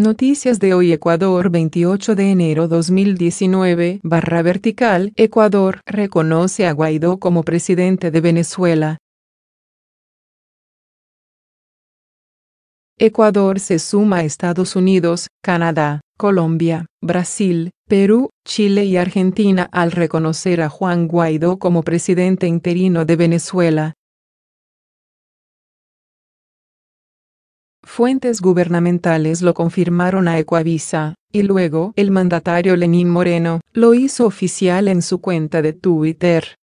Noticias de hoy Ecuador 28 de enero 2019 barra vertical Ecuador reconoce a Guaidó como presidente de Venezuela. Ecuador se suma a Estados Unidos, Canadá, Colombia, Brasil, Perú, Chile y Argentina al reconocer a Juan Guaidó como presidente interino de Venezuela. Fuentes gubernamentales lo confirmaron a Ecuavisa y luego el mandatario Lenín Moreno lo hizo oficial en su cuenta de Twitter.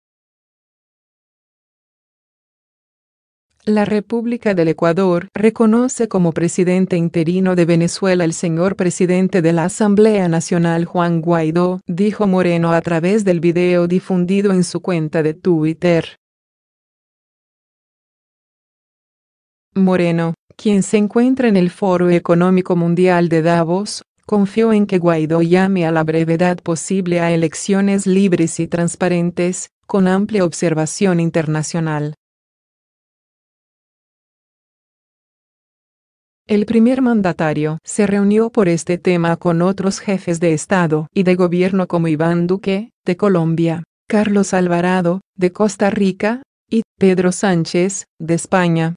La República del Ecuador reconoce como presidente interino de Venezuela el señor presidente de la Asamblea Nacional Juan Guaidó, dijo Moreno a través del video difundido en su cuenta de Twitter. Moreno, quien se encuentra en el Foro Económico Mundial de Davos, confió en que Guaidó llame a la brevedad posible a elecciones libres y transparentes, con amplia observación internacional. El primer mandatario se reunió por este tema con otros jefes de Estado y de gobierno como Iván Duque, de Colombia, Carlos Alvarado, de Costa Rica, y Pedro Sánchez, de España.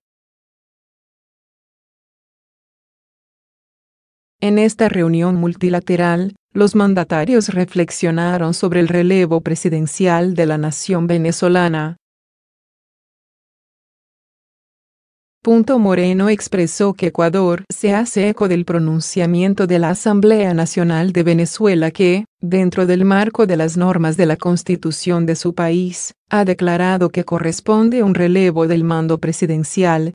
En esta reunión multilateral, los mandatarios reflexionaron sobre el relevo presidencial de la nación venezolana. Punto Moreno expresó que Ecuador se hace eco del pronunciamiento de la Asamblea Nacional de Venezuela que, dentro del marco de las normas de la constitución de su país, ha declarado que corresponde un relevo del mando presidencial,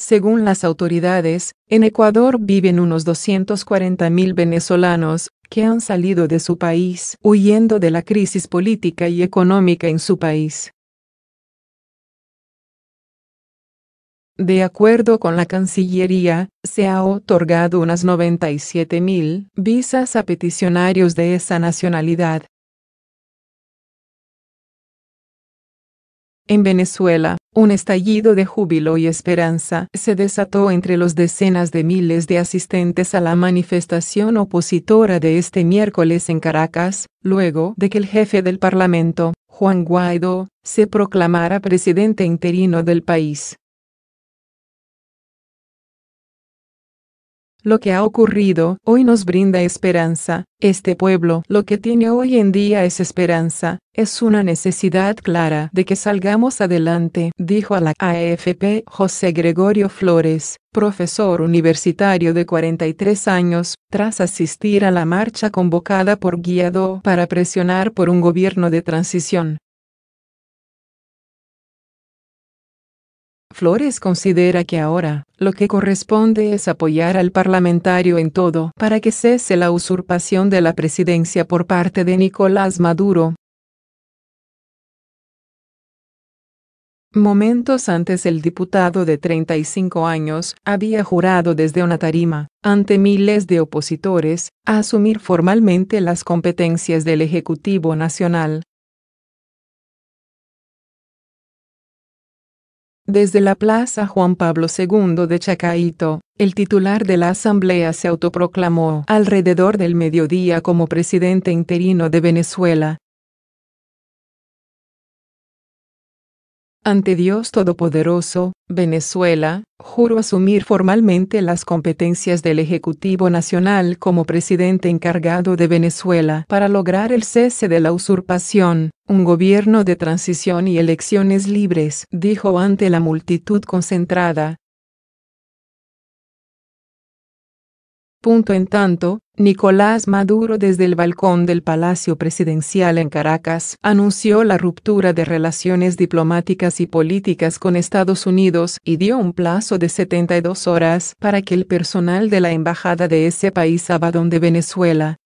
Según las autoridades, en Ecuador viven unos 240.000 venezolanos, que han salido de su país huyendo de la crisis política y económica en su país. De acuerdo con la Cancillería, se ha otorgado unas 97.000 visas a peticionarios de esa nacionalidad, En Venezuela, un estallido de júbilo y esperanza se desató entre los decenas de miles de asistentes a la manifestación opositora de este miércoles en Caracas, luego de que el jefe del Parlamento, Juan Guaidó, se proclamara presidente interino del país. Lo que ha ocurrido hoy nos brinda esperanza. Este pueblo, lo que tiene hoy en día es esperanza, es una necesidad clara de que salgamos adelante, dijo a la AFP José Gregorio Flores, profesor universitario de 43 años, tras asistir a la marcha convocada por Guiado para presionar por un gobierno de transición. Flores considera que ahora, lo que corresponde es apoyar al parlamentario en todo para que cese la usurpación de la presidencia por parte de Nicolás Maduro. Momentos antes el diputado de 35 años había jurado desde una tarima, ante miles de opositores, a asumir formalmente las competencias del Ejecutivo Nacional, Desde la Plaza Juan Pablo II de Chacaito, el titular de la Asamblea se autoproclamó alrededor del mediodía como presidente interino de Venezuela, Ante Dios Todopoderoso, Venezuela, juro asumir formalmente las competencias del Ejecutivo Nacional como presidente encargado de Venezuela para lograr el cese de la usurpación, un gobierno de transición y elecciones libres, dijo ante la multitud concentrada. Punto en tanto, Nicolás Maduro desde el balcón del Palacio Presidencial en Caracas anunció la ruptura de relaciones diplomáticas y políticas con Estados Unidos y dio un plazo de 72 horas para que el personal de la embajada de ese país abadón de Venezuela